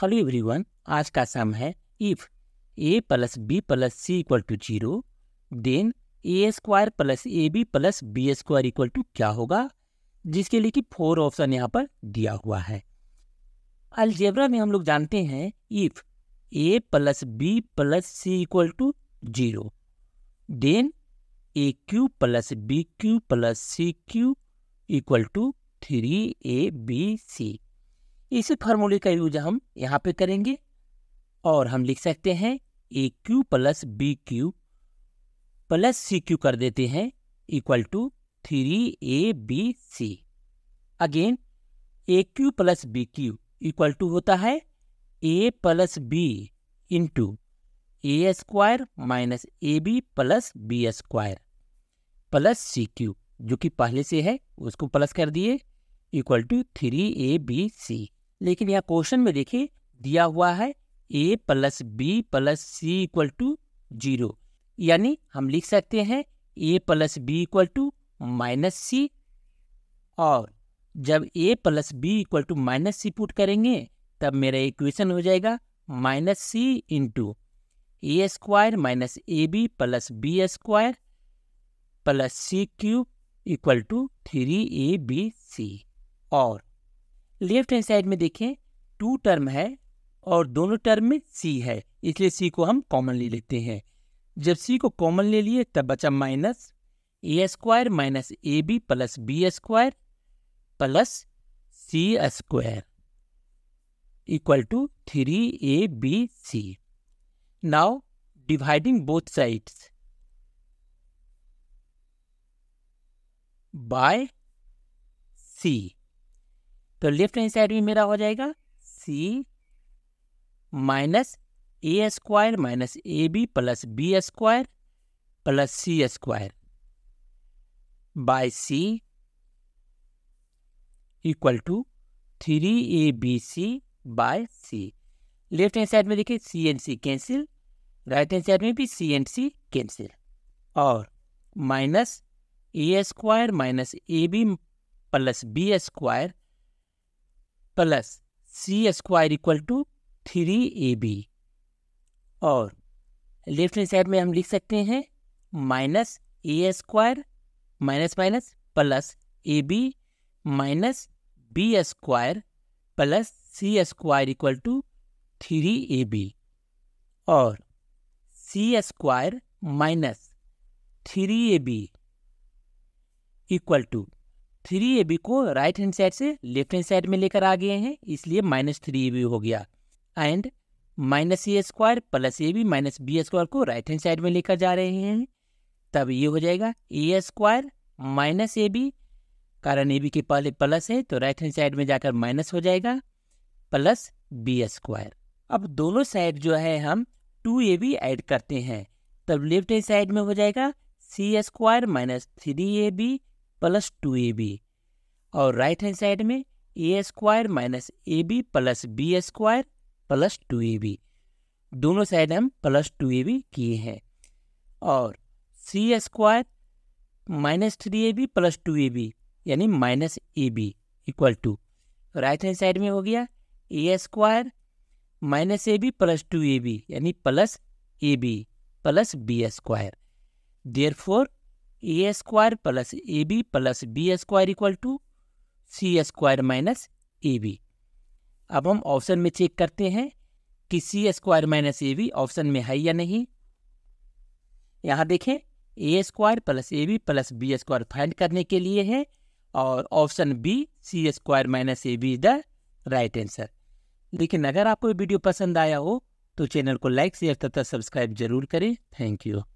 hello everyone आज का sum है if A plus B plus C equal to zero then A square plus A B plus B square equal to क्या होगा जिसके लिए कि फोर ऑप्शन यहाँ पर दिया हुआ है अलजेबरा में हम लोग जानते हैं if A plus B plus C equal to zero then A cube plus B cube plus C cube equal to three A B C इसी फार्मूले का यूज हम यहाँ पे करेंगे और हम लिख सकते हैं A cube plus B cube plus C cube कर देते हैं equal to three A B C again A cube plus B cube equal to होता है A plus B into A square minus A B plus B square plus C cube जो कि पहले से है उसको प्लस कर दिए equal to three A B C लेकिन यहाँ क्वेश्चन में देखिए दिया हुआ है A plus B plus C equal to zero यानी हम लिख सकते हैं A plus B equal to minus C और जब A plus B equal to minus C put करेंगे तब मेरा इक्वेशन हो जाएगा minus C into A square minus A B plus B square plus C cube equal to three A B C और left hand side में देखें to term है और दोनों टर्म में सी है इसलिए सी को हम कॉमन ले लेते हैं जब सी को कॉमन ले लिए तब बचा minus A square minus A B plus B square plus C square equal to three A B C now dividing both sides by C तो लेफ्ट हैंड साइड भी मेरा हो जाएगा C minus A square minus A B plus B square plus C square by C equal to three A B C by C left hand side में देखिए C and C cancel right hand side में भी C and C cancel और minus A square minus A B plus B square plus C square equal to three A B और left hand side में हम लिख सकते हैं minus A square minus minus plus A B minus B square plus C square equal to three A B और C square minus three A B equal to three A B को right hand side से left hand side में लेकर आ गए हैं इसलिए minus three A B हो गया and minus A square plus A B minus B square को राइट हैंड साइड में लेकर जा रहे हैं तब ये हो जाएगा A square minus A B कारण ए बी के पहले प्लस है तो राइट हैंड साइड में जाकर माइनस हो जाएगा प्लस बी स्क्वायर अब दोनों साइड जो है हम टू ए बी एड करते हैं तब लेफ्ट हैंड साइड में हो जाएगा C square minus three A B plus two A B और राइट हैंड साइड में A square minus A B plus B square plus two A B दोनों side हम प्लस टू ए बी किए हैं और C square minus three A B plus two A B यानी minus A B equal to right hand side में हो गया A square minus A B plus two A B यानी plus A B plus B square therefore A square plus A B plus B square equal to C square minus A B अब हम option में check करते हैं कि C square minus A B option में है या नहीं यहाँ देखें A square plus A B plus B square find करने के लिए है और option B C square minus A B is the right answer लेकिन अगर आपको वीडियो पसंद आया हो तो चैनल को लाइक शेयर तथा सब्सक्राइब जरूर करें थैंक यू